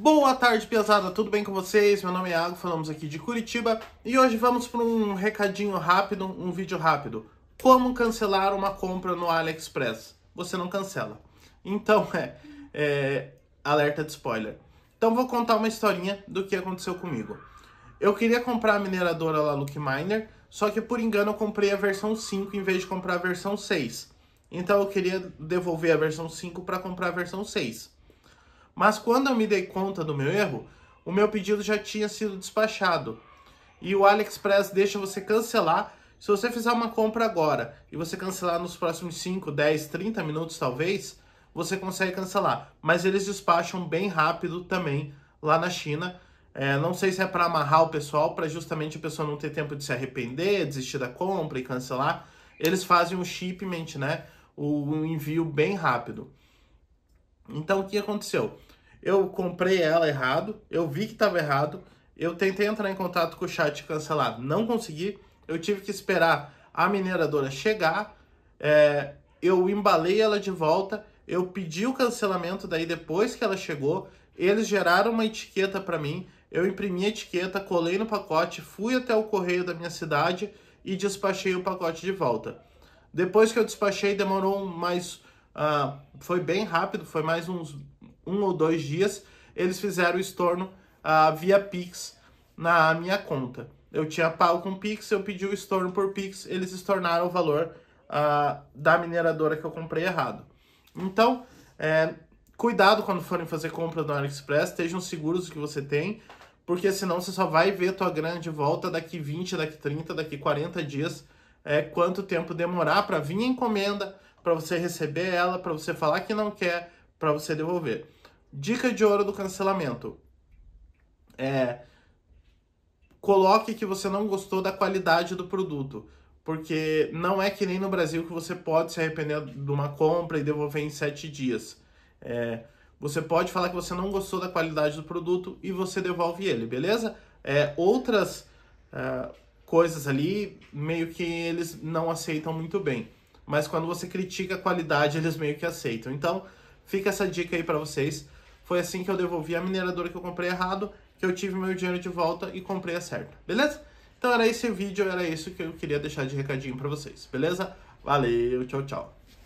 Boa tarde, pesada, tudo bem com vocês? Meu nome é Iago, falamos aqui de Curitiba e hoje vamos para um recadinho rápido, um vídeo rápido. Como cancelar uma compra no AliExpress? Você não cancela. Então, é, é alerta de spoiler. Então, vou contar uma historinha do que aconteceu comigo. Eu queria comprar a mineradora lá Look Miner, só que por engano eu comprei a versão 5 em vez de comprar a versão 6. Então eu queria devolver a versão 5 para comprar a versão 6. Mas quando eu me dei conta do meu erro, o meu pedido já tinha sido despachado. E o AliExpress deixa você cancelar. Se você fizer uma compra agora e você cancelar nos próximos 5, 10, 30 minutos talvez, você consegue cancelar. Mas eles despacham bem rápido também lá na China. É, não sei se é para amarrar o pessoal, para justamente o pessoal não ter tempo de se arrepender, desistir da compra e cancelar. Eles fazem o shipment, né? o envio bem rápido. Então o que aconteceu? Eu comprei ela errado, eu vi que estava errado, eu tentei entrar em contato com o chat cancelado, cancelar, não consegui, eu tive que esperar a mineradora chegar, é, eu embalei ela de volta, eu pedi o cancelamento, daí depois que ela chegou, eles geraram uma etiqueta para mim, eu imprimi a etiqueta, colei no pacote, fui até o correio da minha cidade e despachei o pacote de volta. Depois que eu despachei, demorou mais Uh, foi bem rápido, foi mais uns um ou dois dias. Eles fizeram o estorno uh, via Pix na minha conta. Eu tinha pago com Pix, eu pedi o estorno por Pix, eles estornaram o valor uh, da mineradora que eu comprei errado. Então, é, cuidado quando forem fazer compra no AliExpress, estejam seguros do que você tem, porque senão você só vai ver tua grana de volta daqui 20, daqui 30, daqui 40 dias, é, quanto tempo demorar para vir a encomenda, para você receber ela, para você falar que não quer, para você devolver. Dica de ouro do cancelamento. É, coloque que você não gostou da qualidade do produto, porque não é que nem no Brasil que você pode se arrepender de uma compra e devolver em sete dias. É, você pode falar que você não gostou da qualidade do produto e você devolve ele, beleza? É, outras é, coisas ali, meio que eles não aceitam muito bem mas quando você critica a qualidade, eles meio que aceitam. Então, fica essa dica aí para vocês. Foi assim que eu devolvi a mineradora que eu comprei errado, que eu tive meu dinheiro de volta e comprei a certa, beleza? Então era esse vídeo, era isso que eu queria deixar de recadinho para vocês, beleza? Valeu, tchau, tchau.